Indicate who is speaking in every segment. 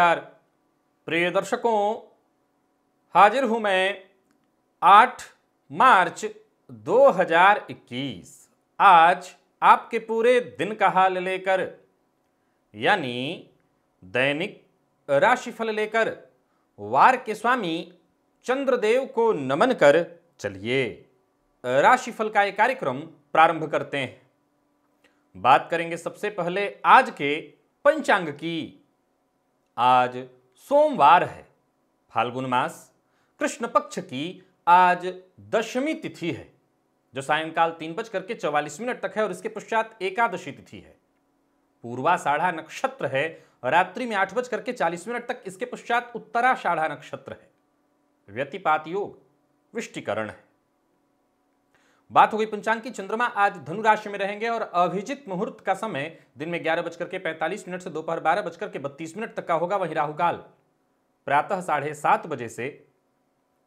Speaker 1: नमस्कार प्रिय दर्शकों हाजिर हूं मैं 8 मार्च 2021 आज आपके पूरे दिन का हाल लेकर यानी दैनिक राशिफल लेकर वार के स्वामी चंद्रदेव को नमन कर चलिए राशिफल का एक कार्यक्रम प्रारंभ करते हैं बात करेंगे सबसे पहले आज के पंचांग की आज सोमवार है फाल्गुन मास कृष्ण पक्ष की आज दशमी तिथि है जो सायंकाल तीन बज करके चौवालीस मिनट तक है और इसके पश्चात एकादशी तिथि है पूर्वा साढ़ा नक्षत्र है रात्रि में आठ बज करके चालीस मिनट तक इसके पश्चात उत्तरा साढ़ा नक्षत्र है व्यतिपात योग विष्टिकरण है बात हो गई पंचांग की चंद्रमा आज धनु राशि में रहेंगे और अभिजित मुहूर्त का समय दिन में ग्यारह बजकर के पैंतालीस मिनट से दोपहर बारह बजकर के बत्तीस मिनट तक का होगा वहीं राहुकाल प्रातः साढ़े सात बजे से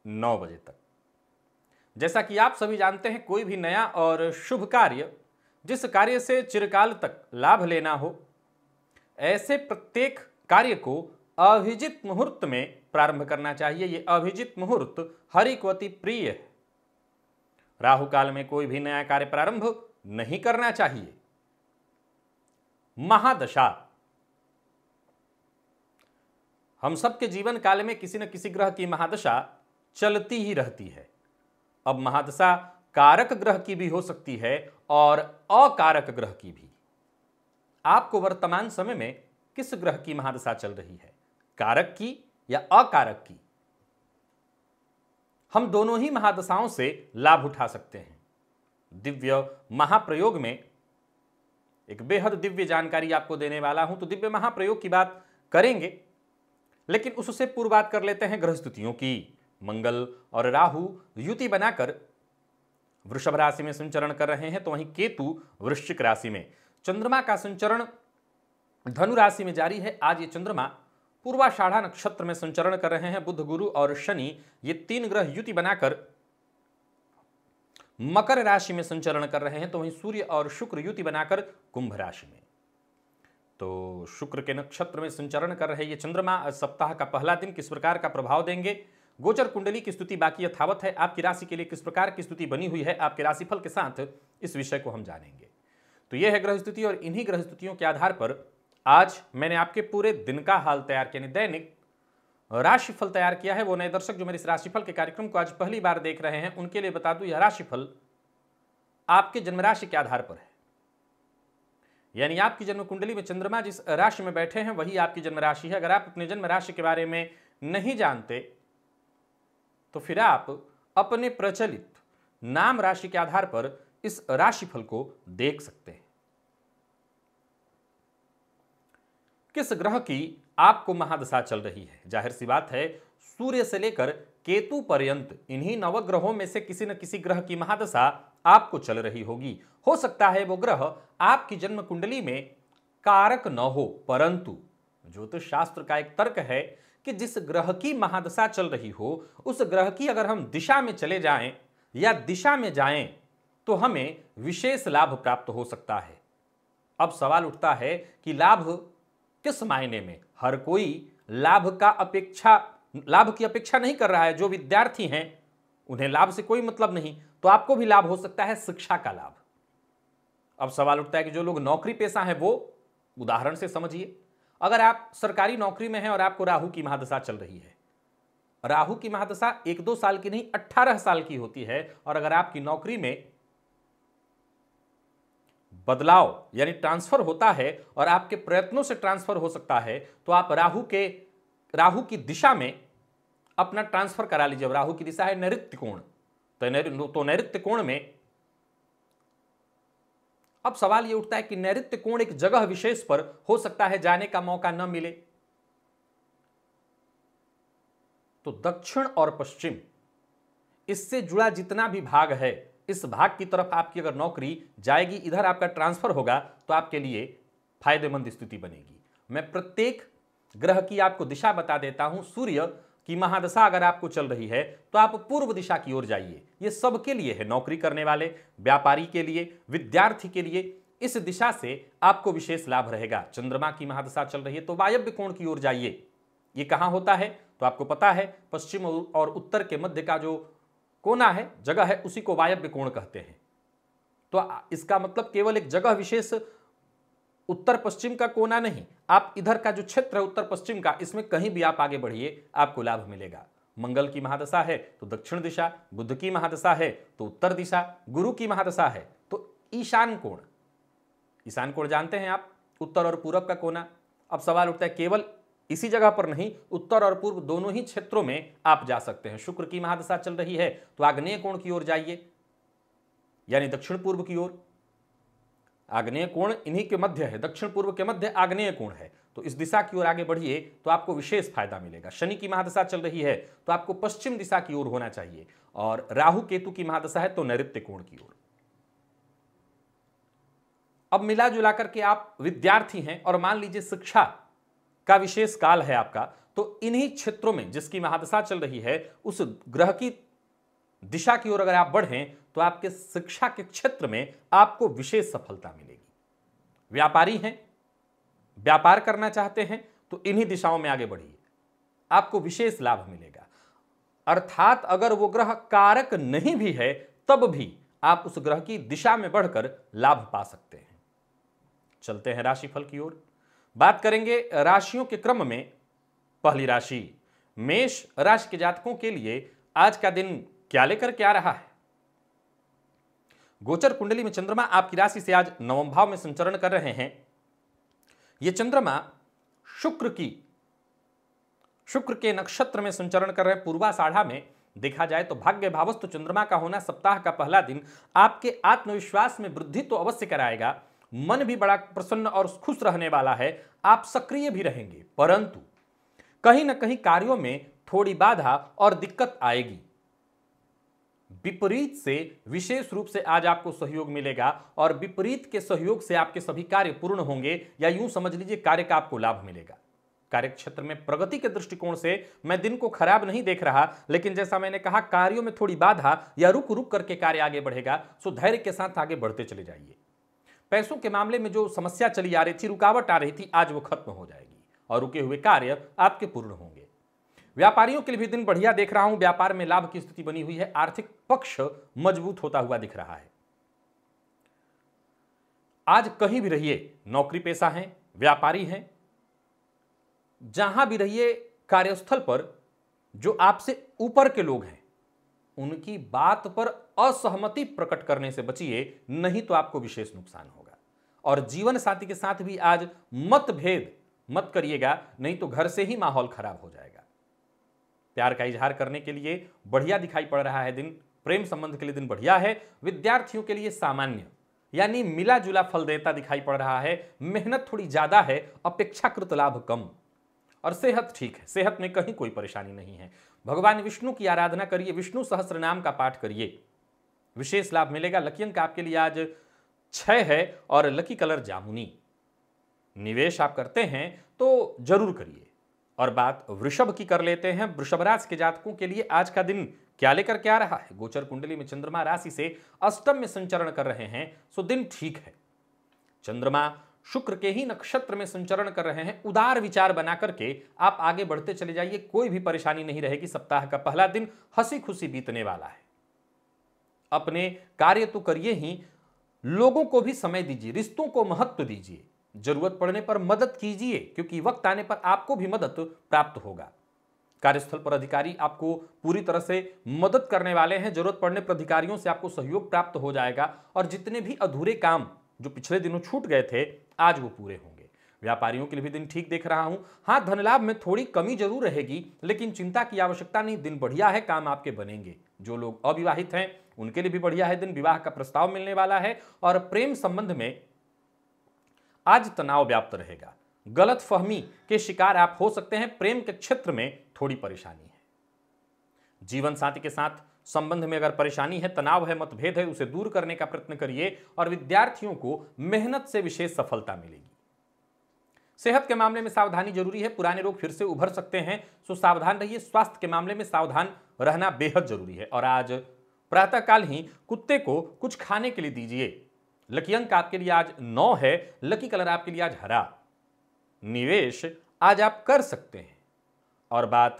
Speaker 1: नौ बजे तक जैसा कि आप सभी जानते हैं कोई भी नया और शुभ कार्य जिस कार्य से चिरकाल तक लाभ लेना हो ऐसे प्रत्येक कार्य को अभिजित मुहूर्त में प्रारंभ करना चाहिए ये अभिजित मुहूर्त हरिकवती प्रिय है राहु काल में कोई भी नया कार्य प्रारंभ नहीं करना चाहिए महादशा हम सबके जीवन काल में किसी न किसी ग्रह की महादशा चलती ही रहती है अब महादशा कारक ग्रह की भी हो सकती है और अकारक ग्रह की भी आपको वर्तमान समय में किस ग्रह की महादशा चल रही है कारक की या अकारक की हम दोनों ही महादशाओं से लाभ उठा सकते हैं दिव्य महाप्रयोग में एक बेहद दिव्य जानकारी आपको देने वाला हूं तो दिव्य महाप्रयोग की बात करेंगे लेकिन उससे पूर्व बात कर लेते हैं ग्रह स्तुतियों की मंगल और राहु युति बनाकर वृषभ राशि में संचरण कर रहे हैं तो वहीं केतु वृश्चिक राशि में चंद्रमा का संचरण धनु राशि में जारी है आज ये चंद्रमा पूर्वाषाढ़ा नक्षत्र में संचरण कर रहे हैं बुध गुरु और शनि ये तीन ग्रह युति बनाकर मकर राशि में संचरण कर रहे हैं तो वहीं सूर्य और शुक्र युति बनाकर कुंभ राशि में तो शुक्र के नक्षत्र में संचरण कर रहे ये चंद्रमा सप्ताह का पहला दिन किस प्रकार का प्रभाव देंगे गोचर कुंडली की स्तुति बाकी यथावत है आपकी राशि के लिए किस प्रकार की स्तुति बनी हुई है आपके राशिफल के साथ इस विषय को हम जानेंगे तो यह है ग्रह स्तुति और इन्हीं ग्रह स्तुतियों के आधार पर आज मैंने आपके पूरे दिन का हाल तैयार किया दैनिक राशिफल तैयार किया है वो नए दर्शक जो मेरे इस राशिफल के कार्यक्रम को आज पहली बार देख रहे हैं उनके लिए बता दू यह राशिफल आपके जन्म राशि के आधार पर है यानी आपकी जन्म कुंडली में चंद्रमा जिस राशि में बैठे हैं वही आपकी जन्म राशि है अगर आप अपने जन्म राशि के बारे में नहीं जानते तो फिर आप अपने प्रचलित नाम राशि के आधार पर इस राशिफल को देख सकते हैं किस ग्रह की आपको महादशा चल रही है जाहिर सी बात है सूर्य से लेकर केतु पर्यंत इन्हीं नवग्रहों में से किसी न किसी ग्रह की महादशा आपको चल रही होगी हो सकता है वो ग्रह आपकी जन्म कुंडली में कारक न हो परंतु ज्योतिष शास्त्र का एक तर्क है कि जिस ग्रह की महादशा चल रही हो उस ग्रह की अगर हम दिशा में चले जाएं या दिशा में जाएं तो हमें विशेष लाभ प्राप्त हो सकता है अब सवाल उठता है कि लाभ किस मायने में हर कोई लाभ का अपेक्षा लाभ की अपेक्षा नहीं कर रहा है जो विद्यार्थी हैं उन्हें लाभ से कोई मतलब नहीं तो आपको भी लाभ हो सकता है शिक्षा का लाभ अब सवाल उठता है कि जो लोग नौकरी पेशा है वो उदाहरण से समझिए अगर आप सरकारी नौकरी में हैं और आपको राहु की महादशा चल रही है राहु की महादशा एक दो साल की नहीं अट्ठारह साल की होती है और अगर आपकी नौकरी में बदलाव यानी ट्रांसफर होता है और आपके प्रयत्नों से ट्रांसफर हो सकता है तो आप राहु के राहु की दिशा में अपना ट्रांसफर करा लीजिए राहु की दिशा है नैत्य कोण तो तो नैत्य कोण में अब सवाल यह उठता है कि नैत्य कोण एक जगह विशेष पर हो सकता है जाने का मौका न मिले तो दक्षिण और पश्चिम इससे जुड़ा जितना भी भाग है इस भाग की तरफ आपकी अगर नौकरी जाएगी इधर आपका ट्रांसफर होगा तो आपके लिए फायदेमंद स्थिति बनेगी मैं प्रत्येक ग्रह की आपको दिशा बता देता हूं सूर्य की महादशा अगर आपको चल रही है तो आप पूर्व दिशा की ओर जाइए ये सबके लिए है नौकरी करने वाले व्यापारी के लिए विद्यार्थी के लिए इस दिशा से आपको विशेष लाभ रहेगा चंद्रमा की महादशा चल रही है तो वायव्य कोण की ओर जाइए ये कहाँ होता है तो आपको पता है पश्चिम और उत्तर के मध्य का जो कोना है जगह है उसी को वायव्य कोण कहते हैं तो इसका मतलब केवल एक जगह विशेष उत्तर पश्चिम का कोना नहीं आप इधर का जो क्षेत्र है उत्तर पश्चिम का इसमें कहीं भी आप आगे बढ़िए आपको लाभ मिलेगा मंगल की महादशा है तो दक्षिण दिशा बुद्ध की महादशा है तो उत्तर दिशा गुरु की महादशा है तो ईशान कोण ईशान कोण जानते हैं आप उत्तर और पूरब का कोना अब सवाल उठता है केवल इसी जगह पर नहीं उत्तर और पूर्व दोनों ही क्षेत्रों में आप जा सकते हैं शुक्र की महादशा चल रही है तो आग्नेय कोण की ओर जाइए यानी दक्षिण पूर्व की ओर आग्नेय कोण इन्हीं के मध्य है दक्षिण पूर्व के मध्य आग्नेय कोण है तो इस दिशा की ओर आगे बढ़िए तो आपको विशेष फायदा मिलेगा शनि की महादशा चल रही है तो आपको पश्चिम दिशा की ओर होना चाहिए और राहु केतु की महादशा है तो नैत्य कोण की ओर अब मिला जुला करके आप विद्यार्थी हैं और मान लीजिए शिक्षा का विशेष काल है आपका तो इन्हीं क्षेत्रों में जिसकी महादशा चल रही है उस ग्रह की दिशा की ओर अगर आप बढ़ें तो आपके शिक्षा के क्षेत्र में आपको विशेष सफलता मिलेगी व्यापारी हैं व्यापार करना चाहते हैं तो इन्हीं दिशाओं में आगे बढ़िए आपको विशेष लाभ मिलेगा अर्थात अगर वो ग्रह कारक नहीं भी है तब भी आप उस ग्रह की दिशा में बढ़कर लाभ पा सकते हैं चलते हैं राशिफल की ओर बात करेंगे राशियों के क्रम में पहली राशि मेष राशि के जातकों के लिए आज का दिन क्या लेकर के आ रहा है गोचर कुंडली में चंद्रमा आपकी राशि से आज नवम भाव में संचरण कर रहे हैं यह चंद्रमा शुक्र की शुक्र के नक्षत्र में संचरण कर रहे पूर्वाषाढ़ा में देखा जाए तो भाग्य भावस्तु चंद्रमा का होना सप्ताह का पहला दिन आपके आत्मविश्वास में वृद्धि तो अवश्य कराएगा मन भी बड़ा प्रसन्न और खुश रहने वाला है आप सक्रिय भी रहेंगे परंतु कहीं ना कहीं कार्यों में थोड़ी बाधा और दिक्कत आएगी विपरीत से विशेष रूप से आज आपको सहयोग मिलेगा और विपरीत के सहयोग से आपके सभी कार्य पूर्ण होंगे या यूं समझ लीजिए कार्य का आपको लाभ मिलेगा कार्यक्षेत्र में प्रगति के दृष्टिकोण से मैं दिन को खराब नहीं देख रहा लेकिन जैसा मैंने कहा कार्यों में थोड़ी बाधा या रुक रुक करके कार्य आगे बढ़ेगा सो तो धैर्य के साथ आगे बढ़ते चले जाइए पैसों के मामले में जो समस्या चली आ रही थी रुकावट आ रही थी आज वो खत्म हो जाएगी और रुके हुए कार्य आपके पूर्ण होंगे व्यापारियों के लिए भी दिन बढ़िया देख रहा हूं व्यापार में लाभ की स्थिति बनी हुई है आर्थिक पक्ष मजबूत होता हुआ दिख रहा है आज कहीं भी रहिए नौकरी पेशा है व्यापारी हैं जहां भी रहिए कार्यस्थल पर जो आपसे ऊपर के लोग हैं उनकी बात पर असहमति प्रकट करने से बचिए नहीं तो आपको विशेष नुकसान होगा और जीवन साथी के साथ भी आज मतभेद मत करिएगा नहीं तो घर से ही माहौल खराब हो जाएगा प्यार का इजहार करने के लिए बढ़िया दिखाई पड़ रहा है दिन प्रेम संबंध के लिए दिन बढ़िया है विद्यार्थियों के लिए सामान्य यानी मिला जुला फल देता दिखाई पड़ रहा है मेहनत थोड़ी ज़्यादा है अपेक्षाकृत लाभ कम और सेहत ठीक है सेहत में कहीं कोई परेशानी नहीं है भगवान विष्णु की आराधना करिए विष्णु सहस्र नाम का पाठ करिए विशेष लाभ मिलेगा लकी अंक आपके लिए आज छह है और लकी कलर जामुनी निवेश आप करते हैं तो जरूर करिए और बात वृषभ की कर लेते हैं वृषभ राशि के जातकों के लिए आज का दिन क्या लेकर क्या रहा है गोचर कुंडली में चंद्रमा राशि से अष्टम में संचरण कर रहे हैं सो दिन ठीक है चंद्रमा शुक्र के ही नक्षत्र में संचरण कर रहे हैं उदार विचार बना करके आप आगे बढ़ते चले जाइए कोई भी परेशानी नहीं रहेगी सप्ताह का पहला दिन हंसी खुशी बीतने वाला है अपने कार्य तो करिए ही लोगों को भी समय दीजिए रिश्तों को महत्व दीजिए जरूरत पड़ने पर मदद कीजिए क्योंकि वक्त आने पर आपको भी मदद प्राप्त होगा कार्यस्थल पर अधिकारी आपको पूरी तरह से मदद करने वाले हैं जरूरत पड़ने पर अधिकारियों से आपको सहयोग प्राप्त हो जाएगा और जितने भी अधूरे काम जो पिछले दिनों छूट गए थे आज वो पूरे होंगे व्यापारियों के लिए भी दिन ठीक देख रहा हूं हाँ धन लाभ में थोड़ी कमी जरूर रहेगी लेकिन चिंता की आवश्यकता नहीं दिन बढ़िया है काम आपके बनेंगे जो लोग अविवाहित हैं उनके लिए भी बढ़िया है दिन विवाह का प्रस्ताव मिलने वाला है और प्रेम संबंध में आज तनाव व्याप्त रहेगा गलत फहमी के शिकार आप हो सकते हैं प्रेम के क्षेत्र में थोड़ी परेशानी है जीवन साथी के साथ संबंध में अगर परेशानी है तनाव है मतभेद है उसे दूर करने का प्रयत्न करिए और विद्यार्थियों को मेहनत से विशेष सफलता मिलेगी सेहत के मामले में सावधानी जरूरी है पुराने रोग फिर से उभर सकते हैं सो सावधान रहिए स्वास्थ्य के मामले में सावधान रहना बेहद जरूरी है और आज प्रातःकाल ही कुत्ते को कुछ खाने के लिए दीजिए लकी अंक आपके लिए आज नौ है लकी कलर आपके लिए आज हरा निवेश आज आप कर सकते हैं और बात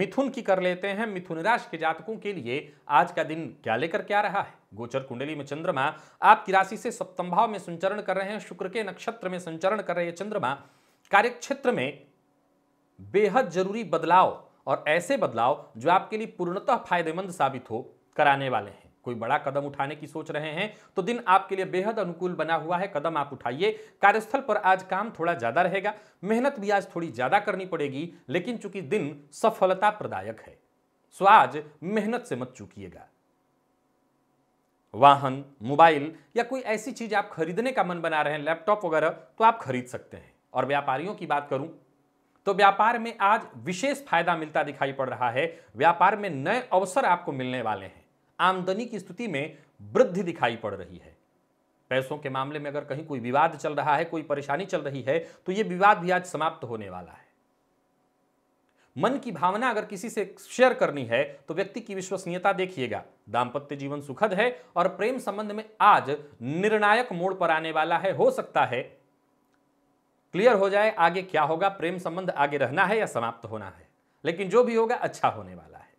Speaker 1: मिथुन की कर लेते हैं मिथुन राशि के जातकों के लिए आज का दिन क्या लेकर क्या रहा है गोचर कुंडली में चंद्रमा आपकी राशि से सप्तम भाव में संचरण कर रहे हैं शुक्र के नक्षत्र में संचरण कर रहे हैं चंद्रमा कार्यक्षेत्र में बेहद जरूरी बदलाव और ऐसे बदलाव जो आपके लिए पूर्णतः फायदेमंद साबित हो कराने वाले हैं कोई बड़ा कदम उठाने की सोच रहे हैं तो दिन आपके लिए बेहद अनुकूल बना हुआ है कदम आप उठाइए कार्यस्थल पर आज काम थोड़ा ज्यादा रहेगा मेहनत भी आज थोड़ी ज्यादा करनी पड़ेगी लेकिन चूंकि दिन सफलता प्रदायक है सो आज मेहनत से मत चूकिएगा वाहन मोबाइल या कोई ऐसी चीज आप खरीदने का मन बना रहे हैं लैपटॉप वगैरह तो आप खरीद सकते हैं और व्यापारियों की बात करूं तो व्यापार में आज विशेष फायदा मिलता दिखाई पड़ रहा है व्यापार में नए अवसर आपको मिलने वाले हैं आमदनी की स्थिति में वृद्धि दिखाई पड़ रही है पैसों के मामले में अगर कहीं कोई विवाद चल रहा है कोई परेशानी चल रही है तो यह विवाद भी आज समाप्त होने वाला है मन की भावना अगर किसी से शेयर करनी है तो व्यक्ति की विश्वसनीयता देखिएगा दाम्पत्य जीवन सुखद है और प्रेम संबंध में आज निर्णायक मोड़ पर आने वाला है हो सकता है क्लियर हो जाए आगे क्या होगा प्रेम संबंध आगे रहना है या समाप्त होना है लेकिन जो भी होगा अच्छा होने वाला है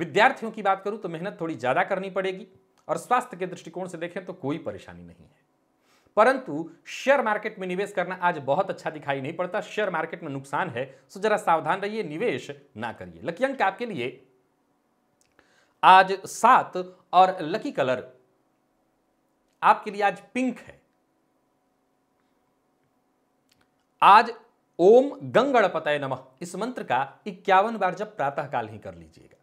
Speaker 1: विद्यार्थियों की बात करूं तो मेहनत थोड़ी ज़्यादा करनी पड़ेगी और स्वास्थ्य के दृष्टिकोण से देखें तो कोई परेशानी नहीं है परंतु शेयर मार्केट में निवेश करना आज बहुत अच्छा दिखाई नहीं पड़ता शेयर मार्केट में नुकसान है सो जरा सावधान रहिए निवेश ना करिए लकी अंक आपके लिए आज सात और लकी कलर आपके लिए आज पिंक है आज ओम गंगणपतय नमः इस मंत्र का इक्यावन बार जब प्रातःकाल ही कर लीजिएगा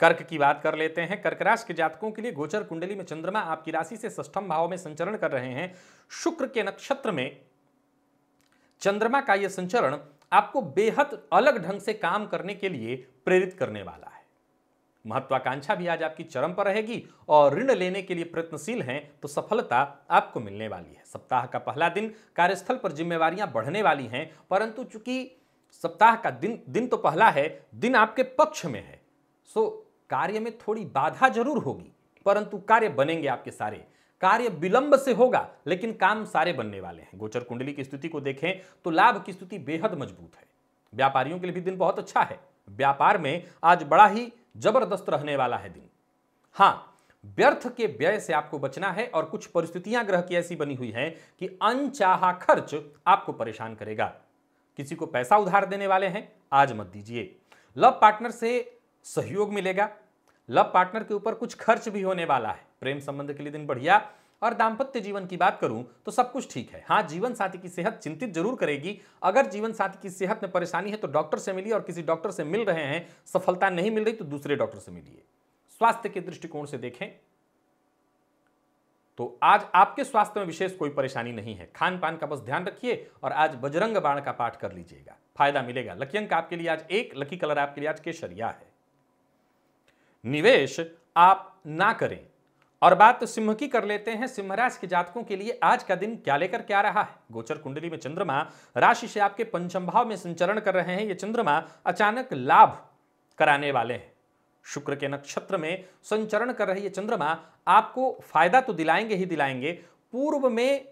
Speaker 1: कर्क की बात कर लेते हैं कर्क राशि के जातकों के लिए गोचर कुंडली में चंद्रमा आपकी राशि से सष्टम भाव में संचरण कर रहे हैं शुक्र के नक्षत्र में चंद्रमा का यह संचरण आपको बेहद अलग ढंग से काम करने के लिए प्रेरित करने वाला है महत्वाकांक्षा भी आज आपकी चरम पर रहेगी और ऋण लेने के लिए प्रयत्नशील हैं तो सफलता आपको मिलने वाली है सप्ताह का पहला दिन कार्यस्थल पर जिम्मेवारियां बढ़ने वाली हैं परंतु चूंकि सप्ताह का दिन दिन तो पहला है दिन आपके पक्ष में है सो कार्य में थोड़ी बाधा जरूर होगी परंतु कार्य बनेंगे आपके सारे कार्य विलंब से होगा लेकिन काम सारे बनने वाले हैं गोचर कुंडली की स्थिति को देखें तो लाभ की स्थिति बेहद मजबूत है व्यापारियों के लिए भी दिन बहुत अच्छा है व्यापार में आज बड़ा ही जबरदस्त रहने वाला है दिन हाँ व्यर्थ के व्यय से आपको बचना है और कुछ परिस्थितियां ग्रह की ऐसी बनी हुई हैं कि अनचाहा खर्च आपको परेशान करेगा किसी को पैसा उधार देने वाले हैं आज मत दीजिए लव पार्टनर से सहयोग मिलेगा लव पार्टनर के ऊपर कुछ खर्च भी होने वाला है प्रेम संबंध के लिए दिन बढ़िया और दाम्पत्य जीवन की बात करूं तो सब कुछ ठीक है हाँ जीवन साथी की सेहत चिंतित जरूर करेगी अगर जीवन साथी की सेहत में परेशानी है तो डॉक्टर से मिलिए और किसी डॉक्टर से मिल रहे हैं सफलता नहीं मिल रही तो दूसरे डॉक्टर से मिलिए स्वास्थ्य के दृष्टिकोण से देखें तो आज आपके स्वास्थ्य में विशेष कोई परेशानी नहीं है खान पान का बस ध्यान रखिए और आज बजरंग बाण का पाठ कर लीजिएगा फायदा मिलेगा लकी अंक आपके लिए आज एक लकी कलर आपके लिए आज केसरिया है निवेश आप ना करें और बात तो सिंह की कर लेते हैं सिंह राशि के जातकों के लिए आज का दिन क्या लेकर क्या रहा है गोचर कुंडली में चंद्रमा राशि से आपके पंचम भाव में संचरण कर रहे हैं ये चंद्रमा अचानक लाभ कराने वाले हैं शुक्र के नक्षत्र में संचरण कर रही है चंद्रमा आपको फायदा तो दिलाएंगे ही दिलाएंगे पूर्व में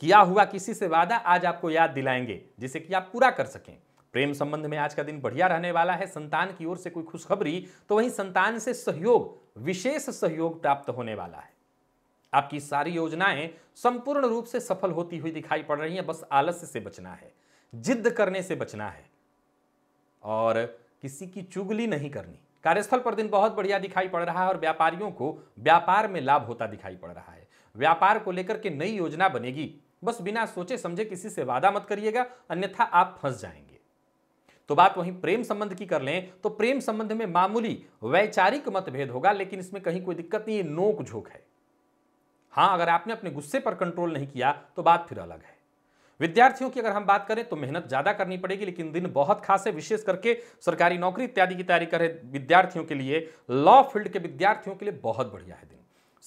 Speaker 1: किया हुआ किसी से वादा आज आपको याद दिलाएंगे जिसे कि आप पूरा कर सकें प्रेम संबंध में आज का दिन बढ़िया रहने वाला है संतान की ओर से कोई खुशखबरी तो वहीं संतान से सहयोग विशेष सहयोग प्राप्त होने वाला है आपकी सारी योजनाएं संपूर्ण रूप से सफल होती हुई दिखाई पड़ रही हैं बस आलस्य से बचना है जिद्द करने से बचना है और किसी की चुगली नहीं करनी कार्यस्थल पर दिन बहुत बढ़िया दिखाई पड़ रहा है और व्यापारियों को व्यापार में लाभ होता दिखाई पड़ रहा है व्यापार को लेकर के नई योजना बनेगी बस बिना सोचे समझे किसी से वादा मत करिएगा अन्यथा आप फंस जाएंगे तो बात वहीं प्रेम संबंध की कर लें तो प्रेम संबंध में मामूली वैचारिक मतभेद होगा लेकिन इसमें कहीं कोई दिक्कत नहीं ये नोक झोंक है हाँ अगर आपने अपने गुस्से पर कंट्रोल नहीं किया तो बात फिर अलग है विद्यार्थियों की अगर हम बात करें तो मेहनत ज़्यादा करनी पड़ेगी लेकिन दिन बहुत खास है विशेष करके सरकारी नौकरी इत्यादि की तैयारी कर रहे विद्यार्थियों के लिए लॉ फील्ड के विद्यार्थियों के लिए बहुत बढ़िया है दिन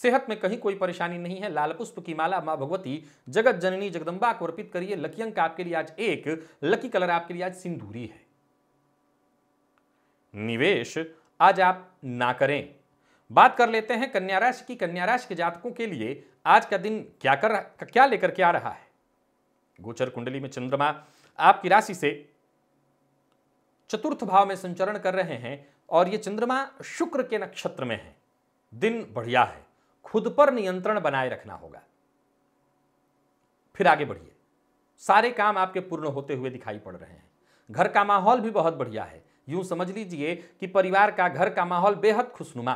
Speaker 1: सेहत में कहीं कोई परेशानी नहीं है लाल पुष्प की माला माँ भगवती जगत जननी जगदम्बा को अर्पित करिए लकी अंक आपके लिए आज एक लकी कलर आपके लिए आज सिंदूरी है निवेश आज आप ना करें बात कर लेते हैं कन्या राशि की कन्या राशि के जातकों के लिए आज का दिन क्या कर रहा क्या लेकर के आ रहा है गोचर कुंडली में चंद्रमा आपकी राशि से चतुर्थ भाव में संचरण कर रहे हैं और ये चंद्रमा शुक्र के नक्षत्र में है दिन बढ़िया है खुद पर नियंत्रण बनाए रखना होगा फिर आगे बढ़िए सारे काम आपके पूर्ण होते हुए दिखाई पड़ रहे हैं घर का माहौल भी बहुत बढ़िया है यूं समझ लीजिए कि परिवार का घर का माहौल बेहद खुशनुमा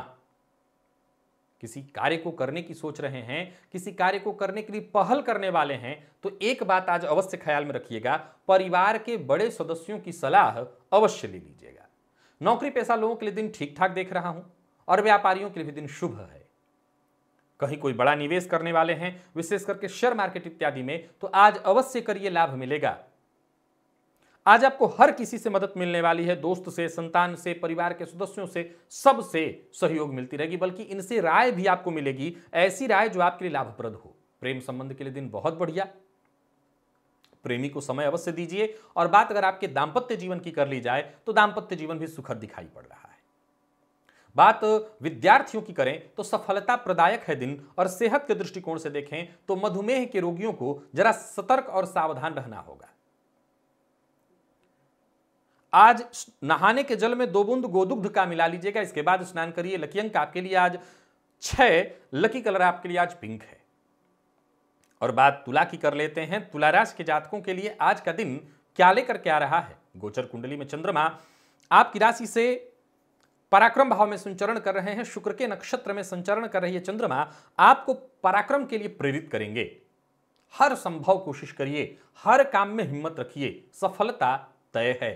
Speaker 1: किसी कार्य को करने की सोच रहे हैं किसी कार्य को करने के लिए पहल करने वाले हैं तो एक बात आज अवश्य ख्याल में रखिएगा परिवार के बड़े सदस्यों की सलाह अवश्य ले लीजिएगा नौकरी पैसा लोगों के लिए दिन ठीक ठाक देख रहा हूं और व्यापारियों के लिए भी दिन शुभ है कहीं कोई बड़ा निवेश करने वाले हैं विशेष करके शेयर मार्केट इत्यादि में तो आज अवश्य करिए लाभ मिलेगा आज आपको हर किसी से मदद मिलने वाली है दोस्त से संतान से परिवार के सदस्यों से सबसे सहयोग मिलती रहेगी बल्कि इनसे राय भी आपको मिलेगी ऐसी राय जो आपके लिए लाभप्रद हो प्रेम संबंध के लिए दिन बहुत बढ़िया प्रेमी को समय अवश्य दीजिए और बात अगर आपके दाम्पत्य जीवन की कर ली जाए तो दाम्पत्य जीवन भी सुखद दिखाई पड़ रहा है बात विद्यार्थियों की करें तो सफलता प्रदायक है दिन और सेहत के दृष्टिकोण से देखें तो मधुमेह के रोगियों को जरा सतर्क और सावधान रहना होगा आज नहाने के जल में दो बूंद गोदुग्ध का मिला लीजिएगा इसके बाद स्नान करिए लकी अंक आपके लिए आज छह लकी कलर आपके लिए आज पिंक है और बात तुला की कर लेते हैं तुला राशि के जातकों के लिए आज का दिन क्या लेकर के आ रहा है गोचर कुंडली में चंद्रमा आपकी राशि से पराक्रम भाव में संचरण कर रहे हैं शुक्र के नक्षत्र में संचरण कर रही है चंद्रमा आपको पराक्रम के लिए प्रेरित करेंगे हर संभव कोशिश करिए हर काम में हिम्मत रखिए सफलता तय है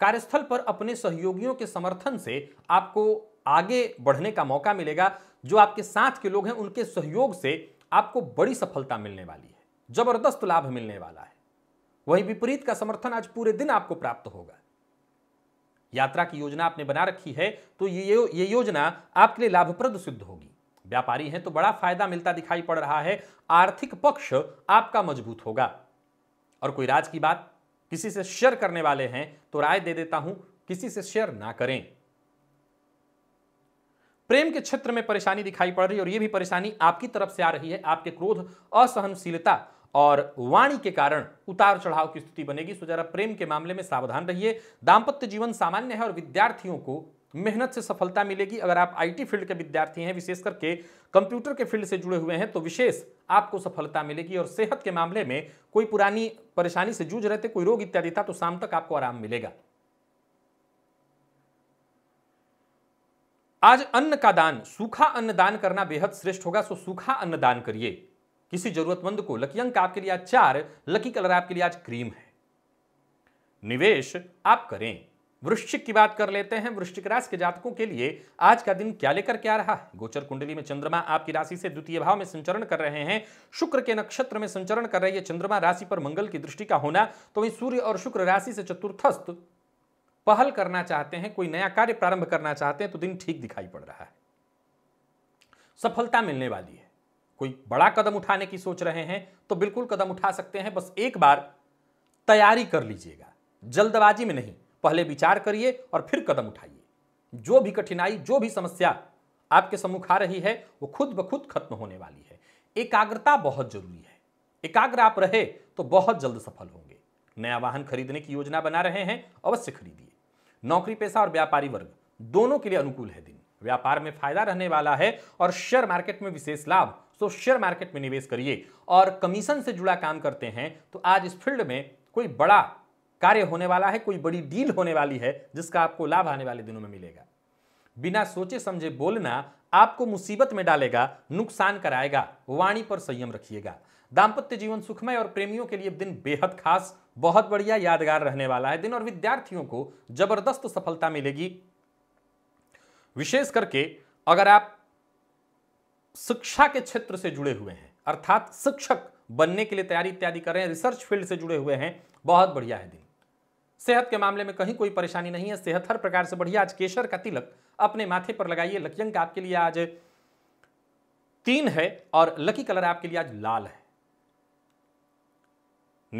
Speaker 1: कार्यस्थल पर अपने सहयोगियों के समर्थन से आपको आगे बढ़ने का मौका मिलेगा जो आपके साथ के लोग हैं उनके सहयोग से आपको बड़ी सफलता मिलने वाली है जबरदस्त लाभ मिलने वाला है वहीं विपरीत का समर्थन आज पूरे दिन आपको प्राप्त होगा यात्रा की योजना आपने बना रखी है तो ये ये योजना आपके लिए लाभप्रद सिद्ध होगी व्यापारी हैं तो बड़ा फायदा मिलता दिखाई पड़ रहा है आर्थिक पक्ष आपका मजबूत होगा और कोई राज की बात किसी से शेयर करने वाले हैं तो राय दे देता हूं किसी से शेयर ना करें प्रेम के क्षेत्र में परेशानी दिखाई पड़ रही है और यह भी परेशानी आपकी तरफ से आ रही है आपके क्रोध असहनशीलता और वाणी के कारण उतार चढ़ाव की स्थिति बनेगी सो जरा प्रेम के मामले में सावधान रहिए दाम्पत्य जीवन सामान्य है और विद्यार्थियों को मेहनत से सफलता मिलेगी अगर आप आईटी फील्ड के विद्यार्थी हैं विशेष करके कंप्यूटर के फील्ड से जुड़े हुए हैं तो विशेष आपको सफलता मिलेगी और सेहत के मामले में कोई पुरानी परेशानी से जूझ रहे थे कोई रोग इत्यादि था तो शाम तक आपको आराम मिलेगा आज अन्न का दान सूखा अन्न दान करना बेहद श्रेष्ठ होगा सो सूखा अन्न दान करिए किसी जरूरतमंद को लकी अंक आपके लिए आज चार लकी कलर आपके लिए आज क्रीम है निवेश आप करें वृश्चिक की बात कर लेते हैं वृश्चिक राशि के जातकों के लिए आज का दिन क्या लेकर क्या रहा गोचर कुंडली में चंद्रमा आपकी राशि से द्वितीय भाव में संचरण कर रहे हैं शुक्र के नक्षत्र में संचरण कर रही है चंद्रमा राशि पर मंगल की दृष्टि का होना तो वही सूर्य और शुक्र राशि से चतुर्थस्थ पहल करना चाहते हैं कोई नया कार्य प्रारंभ करना चाहते हैं तो दिन ठीक दिखाई पड़ रहा है सफलता मिलने वाली है कोई बड़ा कदम उठाने की सोच रहे हैं तो बिल्कुल कदम उठा सकते हैं बस एक बार तैयारी कर लीजिएगा जल्दबाजी में नहीं पहले विचार करिए और फिर कदम उठाइए जो भी कठिनाई जो भी समस्या आपके सम्मुख आ रही है वो खुद ब खुद खत्म होने वाली है एकाग्रता बहुत जरूरी है एकाग्र आप रहे तो बहुत जल्द सफल होंगे नया वाहन खरीदने की योजना बना रहे हैं अवश्य खरीदिए नौकरी पेशा और व्यापारी वर्ग दोनों के लिए अनुकूल है दिन व्यापार में फायदा रहने वाला है और शेयर मार्केट में विशेष लाभ तो शेयर मार्केट में निवेश करिए और कमीशन से जुड़ा काम करते हैं तो आज इस फील्ड में कोई बड़ा कार्य होने वाला है कोई बड़ी डील होने वाली है जिसका आपको लाभ आने वाले दिनों में मिलेगा बिना सोचे समझे बोलना आपको मुसीबत में डालेगा नुकसान कराएगा वाणी पर संयम रखिएगा दाम्पत्य जीवन सुखमय और प्रेमियों के लिए दिन बेहद खास बहुत बढ़िया यादगार रहने वाला है दिन और विद्यार्थियों को जबरदस्त सफलता मिलेगी विशेष करके अगर आप शिक्षा के क्षेत्र से जुड़े हुए हैं अर्थात शिक्षक बनने के लिए तैयारी इत्यादि कर रहे हैं रिसर्च फील्ड से जुड़े हुए हैं बहुत बढ़िया है दिन सेहत के मामले में कहीं कोई परेशानी नहीं है सेहत हर प्रकार से बढ़िया आज केसर का तिलक अपने माथे पर लगाइए लकी अंक आपके लिए आज तीन है और लकी कलर आपके लिए आज लाल है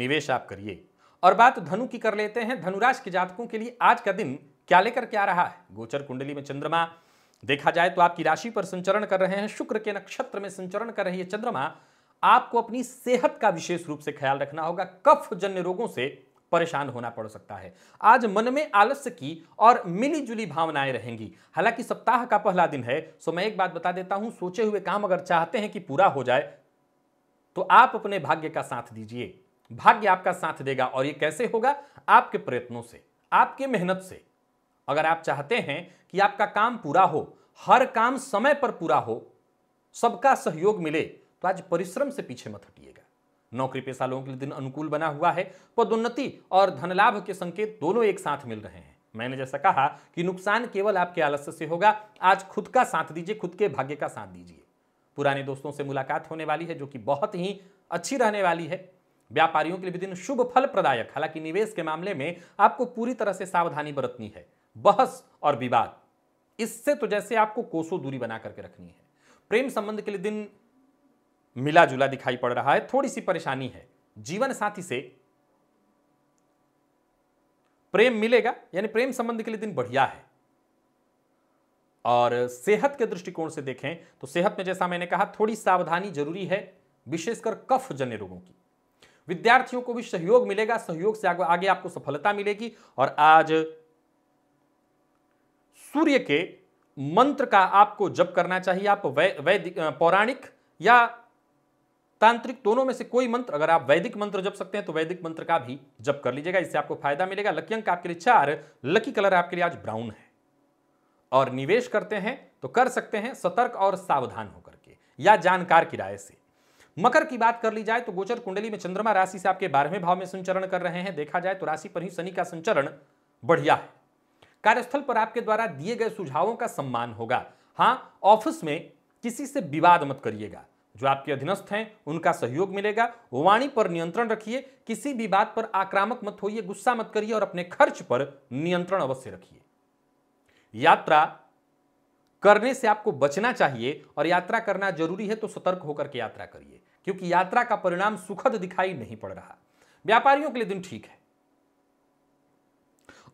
Speaker 1: निवेश आप करिए और बात धनु की कर लेते हैं धनुराश के जातकों के लिए आज का दिन क्या लेकर के आ रहा है गोचर कुंडली में चंद्रमा देखा जाए तो आपकी राशि पर संचरण कर रहे हैं शुक्र के नक्षत्र में संचरण कर रही है चंद्रमा आपको अपनी सेहत का विशेष रूप से ख्याल रखना होगा कफ जन्य रोगों से परेशान होना पड़ सकता है आज मन में आलस्य की और मिलीजुली भावनाएं रहेंगी हालांकि सप्ताह का पहला दिन है सो मैं एक बात बता देता हूं सोचे हुए काम अगर चाहते हैं कि पूरा हो जाए तो आप अपने भाग्य का साथ दीजिए भाग्य आपका साथ देगा और ये कैसे होगा आपके प्रयत्नों से आपके मेहनत से अगर आप चाहते हैं कि आपका काम पूरा हो हर काम समय पर पूरा हो सबका सहयोग मिले तो आज परिश्रम से पीछे मत हटिए नौकरी पेशा लोगों के लिए दिन अनुकूल बना हुआ है पदोन्नति और धनलाभ के संकेत दोनों एक साथ मिल रहे हैं मैंने जैसा कहा कि नुकसान केवल आपके आलस्य से होगा आज खुद का साथ दीजिए खुद के भाग्य का साथ दीजिए पुराने दोस्तों से मुलाकात होने वाली है जो कि बहुत ही अच्छी रहने वाली है व्यापारियों के लिए भी दिन शुभ फल प्रदायक हालांकि निवेश के मामले में आपको पूरी तरह से सावधानी बरतनी है बहस और विवाद इससे तो जैसे आपको कोसों दूरी बना करके रखनी है प्रेम संबंध के लिए दिन मिला जुला दिखाई पड़ रहा है थोड़ी सी परेशानी है जीवन साथी से प्रेम मिलेगा यानी प्रेम संबंध के लिए दिन बढ़िया है और सेहत के दृष्टिकोण से देखें तो सेहत में जैसा मैंने कहा थोड़ी सावधानी जरूरी है विशेषकर कफ जन्य रोगों की विद्यार्थियों को भी सहयोग मिलेगा सहयोग से आगे, आगे आपको सफलता मिलेगी और आज सूर्य के मंत्र का आपको जप करना चाहिए आप वैदिक वै, पौराणिक या तांत्रिक दोनों में से कोई मंत्र अगर आप वैदिक मंत्र जप सकते हैं तो वैदिक मंत्र का भी जप कर लीजिएगा इससे आपको फायदा मिलेगा लकी अंक आपके लिए चार लकी कलर आपके लिए आज ब्राउन है और निवेश करते हैं तो कर सकते हैं सतर्क और सावधान होकर के या जानकार किराए से मकर की बात कर ली जाए तो गोचर कुंडली में चंद्रमा राशि से आपके बारहवें भाव में संचरण कर रहे हैं देखा जाए तो राशि पर ही शनि का संचरण बढ़िया है कार्यस्थल पर आपके द्वारा दिए गए सुझावों का सम्मान होगा हाँ ऑफिस में किसी से विवाद मत करिएगा जो आपके अधीनस्थ हैं उनका सहयोग मिलेगा वाणी पर नियंत्रण रखिए किसी भी बात पर आक्रामक मत होइए गुस्सा मत करिए और अपने खर्च पर नियंत्रण अवश्य रखिए यात्रा करने से आपको बचना चाहिए और यात्रा करना जरूरी है तो सतर्क होकर के यात्रा करिए क्योंकि यात्रा का परिणाम सुखद दिखाई नहीं पड़ रहा व्यापारियों के लिए दिन ठीक है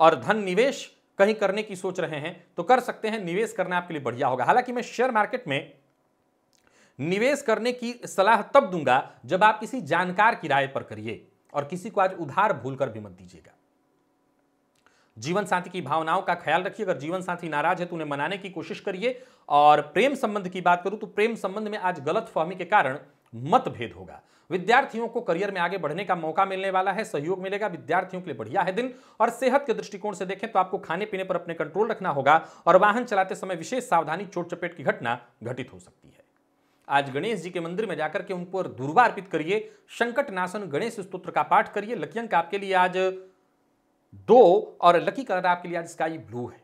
Speaker 1: और धन निवेश कहीं करने की सोच रहे हैं तो कर सकते हैं निवेश करना आपके लिए बढ़िया होगा हालांकि मैं शेयर मार्केट में निवेश करने की सलाह तब दूंगा जब आप किसी जानकार किराए पर करिए और किसी को आज उधार भूलकर भी मत दीजिएगा जीवन साथी की भावनाओं का ख्याल रखिए अगर जीवन साथी नाराज है तो उन्हें मनाने की कोशिश करिए और प्रेम संबंध की बात करूं तो प्रेम संबंध में आज गलत फहमी के कारण मतभेद होगा विद्यार्थियों को करियर में आगे बढ़ने का मौका मिलने वाला है सहयोग मिलेगा विद्यार्थियों के लिए बढ़िया है दिन और सेहत के दृष्टिकोण से देखें तो आपको खाने पीने पर अपने कंट्रोल रखना होगा और वाहन चलाते समय विशेष सावधानी चोट चपेट की घटना घटित हो सकती है आज गणेश जी के मंदिर में जाकर के उनको दुर्वा अर्पित करिए संकट नाशन गणेश स्त्रोत्र का पाठ करिए लकी अंक आपके लिए आज दो और लकी कलर आपके लिए आज स्काई ब्लू है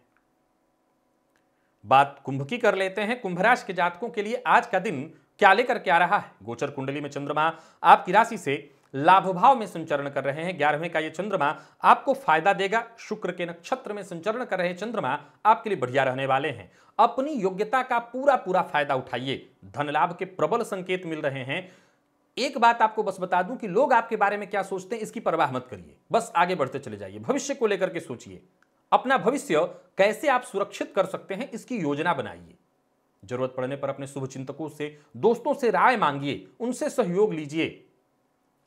Speaker 1: बात कुंभ की कर लेते हैं कुंभ राशि के जातकों के लिए आज का दिन क्या लेकर के आ रहा है गोचर कुंडली में चंद्रमा आपकी राशि से लाभभाव में संचरण कर रहे हैं ग्यारहवें का ये चंद्रमा आपको फायदा देगा शुक्र के नक्षत्र में संचरण कर रहे चंद्रमा आपके लिए बढ़िया रहने वाले हैं अपनी योग्यता का पूरा पूरा फायदा उठाइए धन लाभ के प्रबल संकेत मिल रहे हैं एक बात आपको बस बता दूं कि लोग आपके बारे में क्या सोचते हैं इसकी परवाह मत करिए बस आगे बढ़ते चले जाइए भविष्य को लेकर के सोचिए अपना भविष्य कैसे आप सुरक्षित कर सकते हैं इसकी योजना बनाइए जरूरत पड़ने पर अपने चिंतकों से दोस्तों से राय मांगिए उनसे सहयोग लीजिए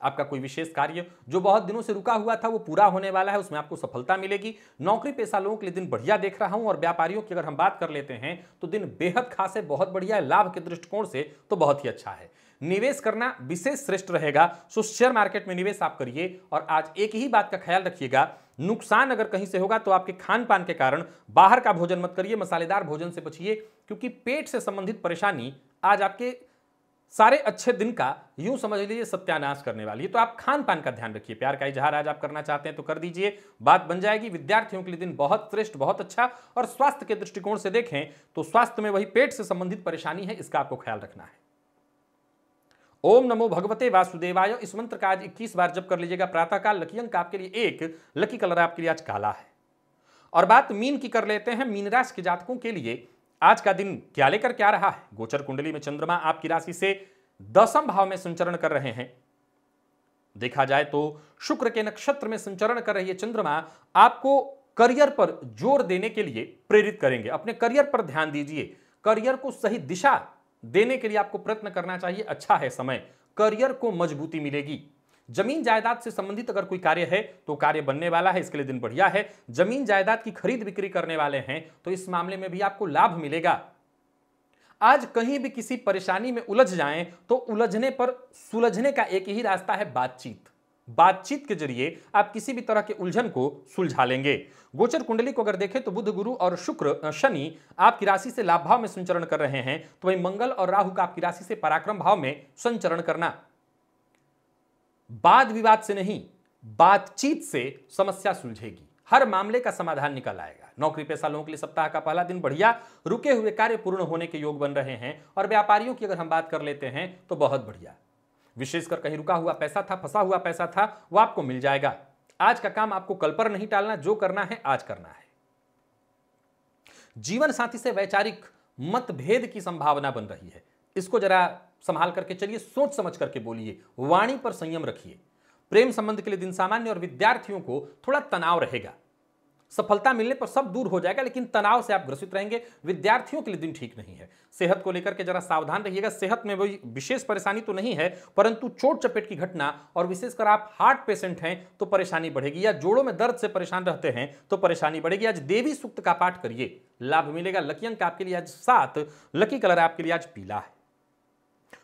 Speaker 1: आपका कोई विशेष कार्य जो बहुत दिनों से रुका हुआ था वो पूरा होने वाला है उसमें आपको सफलता मिलेगी नौकरी पेशा लोगों के लिए दिन बढ़िया देख रहा हूं और व्यापारियों की अगर हम बात कर लेते हैं तो दिन बेहद खास है बहुत बढ़िया है लाभ के दृष्टिकोण से तो बहुत ही अच्छा है निवेश करना विशेष श्रेष्ठ रहेगा सो शेयर मार्केट में निवेश आप करिए और आज एक ही बात का ख्याल रखिएगा नुकसान अगर कहीं से होगा तो आपके खान पान के कारण बाहर का भोजन मत करिए मसालेदार भोजन से बचिए क्योंकि पेट से संबंधित परेशानी आज आपके सारे अच्छे दिन का यूं समझ लीजिए सत्यानाश करने वाली है तो आप खान पान का ध्यान रखिए प्यार का इजहार आज आप करना चाहते हैं तो कर दीजिए बात बन जाएगी विद्यार्थियों के लिए दिन बहुत श्रेष्ठ बहुत अच्छा और स्वास्थ्य के दृष्टिकोण से देखें तो स्वास्थ्य में वही पेट से संबंधित परेशानी है इसका आपको ख्याल रखना है ओम नमो भगवते वासुदेवाय इस मंत्र का आज इक्कीस बार जब कर लीजिएगा प्रातःकाल लकी अंक आपके लिए एक लकी कलर आपके लिए आज काला है और बात मीन की कर लेते हैं मीन राशि के जातकों के लिए आज का दिन क्या लेकर क्या रहा है गोचर कुंडली में चंद्रमा आपकी राशि से दसम भाव में संचरण कर रहे हैं देखा जाए तो शुक्र के नक्षत्र में संचरण कर रही है चंद्रमा आपको करियर पर जोर देने के लिए प्रेरित करेंगे अपने करियर पर ध्यान दीजिए करियर को सही दिशा देने के लिए आपको प्रयत्न करना चाहिए अच्छा है समय करियर को मजबूती मिलेगी जमीन जायदाद से संबंधित अगर कोई कार्य है तो कार्य बनने वाला है इसके लिए दिन बढ़िया है जमीन जायदाद की खरीद बिक्री करने वाले हैं तो इस मामले में भी आपको लाभ मिलेगा आज कहीं भी किसी परेशानी में उलझ जाएं तो उलझने पर सुलझने का एक ही रास्ता है बातचीत बातचीत के जरिए आप किसी भी तरह के उलझन को सुलझा लेंगे गोचर कुंडली को अगर देखें तो बुध गुरु और शुक्र शनि आपकी राशि से लाभ भाव में संचरण कर रहे हैं तो वही मंगल और राहु का आपकी राशि से पराक्रम भाव में संचरण करना वाद विवाद से नहीं बातचीत से समस्या सुलझेगी हर मामले का समाधान निकल आएगा नौकरी पेशा लोगों के लिए सप्ताह का पहला दिन बढ़िया रुके हुए कार्य पूर्ण होने के योग बन रहे हैं और व्यापारियों की अगर हम बात कर लेते हैं तो बहुत बढ़िया विशेषकर कहीं रुका हुआ पैसा था फंसा हुआ पैसा था वो आपको मिल जाएगा आज का काम आपको कल पर नहीं टालना जो करना है आज करना है जीवन साथी से वैचारिक मतभेद की संभावना बन रही है इसको जरा संभाल करके चलिए सोच समझ करके बोलिए वाणी पर संयम रखिए प्रेम संबंध के लिए दिन सामान्य और विद्यार्थियों को थोड़ा तनाव रहेगा सफलता मिलने पर सब दूर हो जाएगा लेकिन तनाव से आप ग्रसित रहेंगे विद्यार्थियों के लिए दिन ठीक नहीं है सेहत को लेकर के जरा सावधान रहिएगा सेहत में कोई विशेष परेशानी तो नहीं है परंतु चोट चपेट की घटना और विशेषकर आप हार्ट पेशेंट हैं तो परेशानी बढ़ेगी या जोड़ों में दर्द से परेशान रहते हैं तो परेशानी बढ़ेगी आज देवी सूक्त का पाठ करिए लाभ मिलेगा लकी अंक आपके लिए आज सात लकी कलर आपके लिए आज पीला है